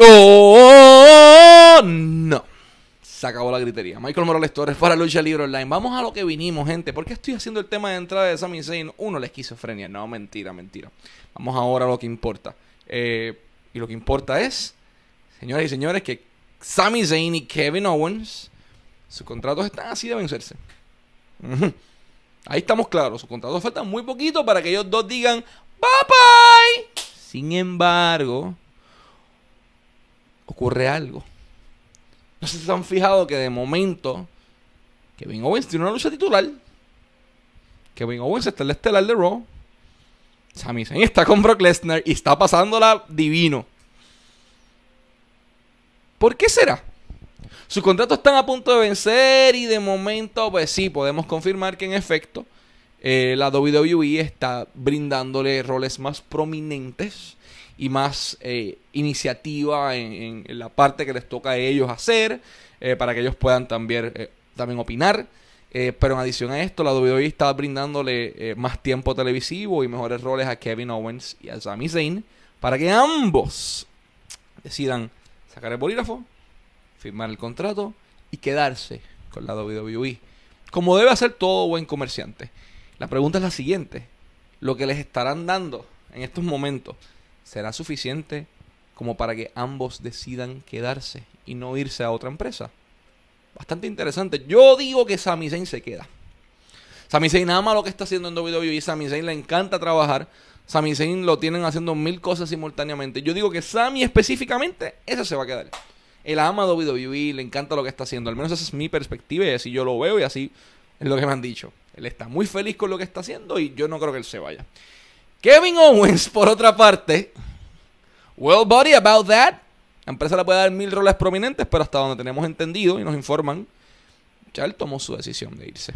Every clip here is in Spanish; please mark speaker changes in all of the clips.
Speaker 1: ¡Oh! No. Se acabó la gritería. Michael Morales Torres para Lucha Libre Online. Vamos a lo que vinimos, gente. ¿Por qué estoy haciendo el tema de entrada de Sammy Zayn? Uno, la esquizofrenia. No, mentira, mentira. Vamos ahora a lo que importa. Eh, y lo que importa es, señoras y señores, que Sammy Zayn y Kevin Owens, sus contratos están así de vencerse. Ahí estamos claros. Sus contratos faltan muy poquito para que ellos dos digan bye bye. Sin embargo, ocurre algo. No se han fijado que de momento Kevin Owens tiene una lucha titular. Kevin Owens está en la estelar de Raw. Sami Zayn está con Brock Lesnar y está pasándola divino. ¿Por qué será? Sus contratos están a punto de vencer y de momento, pues sí, podemos confirmar que en efecto eh, la WWE está brindándole roles más prominentes y más eh, iniciativa en, la parte que les toca a ellos hacer, eh, para que ellos puedan también, eh, también opinar. pero en adición a esto, la WWE está brindándole más tiempo televisivo y mejores roles a Kevin Owens y a Sami Zayn para que ambos decidan sacar el bolígrafo, firmar el contrato y quedarse con la WWE. Como debe hacer todo buen comerciante. La pregunta es la siguiente. Lo que les estarán dando en estos momentos será suficiente como para que ambos decidan quedarse y no irse a otra empresa. Bastante interesante. Yo digo que Sami Zayn se queda. Sami Zayn ama lo que está haciendo en WWE. Sami Zayn le encanta trabajar. Sami Zayn lo tienen haciendo mil cosas simultáneamente. Yo digo que Sami específicamente, ese se va a quedar. Él ama WWE, le encanta lo que está haciendo. Al menos esa es mi perspectiva y así yo lo veo y así es lo que me han dicho. Él está muy feliz con lo que está haciendo y yo no creo que él se vaya. Kevin Owens, por otra parte, well buddy about that. La empresa le puede dar mil roles prominentes, pero hasta donde tenemos entendido y nos informan, él tomó su decisión de irse.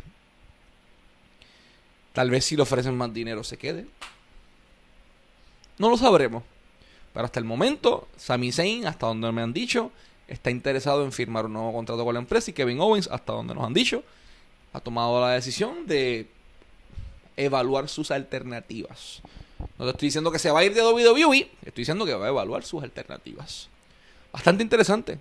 Speaker 1: Tal vez si le ofrecen más dinero se quede. No lo sabremos. Pero hasta el momento, Sami Zayn, hasta donde me han dicho, está interesado en firmar un nuevo contrato con la empresa y Kevin Owens, hasta donde nos han dicho, ha tomado la decisión de evaluar sus alternativas. No te estoy diciendo que se va a ir de WWE, estoy diciendo que va a evaluar sus alternativas. Bastante interesante.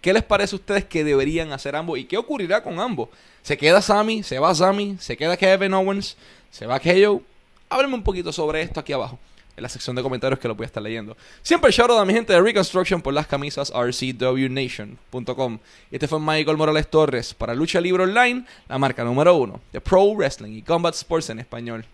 Speaker 1: ¿Qué les parece a ustedes que deberían hacer ambos? ¿Y qué ocurrirá con ambos? ¿Se queda Sammy? ¿Se va Sammy? ¿Se queda Kevin Owens? ¿Se va KO? Háblenme un poquito sobre esto aquí abajo en la sección de comentarios que lo voy a estar leyendo. Siempre shout de a mi gente de Reconstruction por las camisas rcwnation.com. Este fue Michael Morales Torres para Lucha Libre Online, la marca número uno de Pro Wrestling y Combat Sports en español.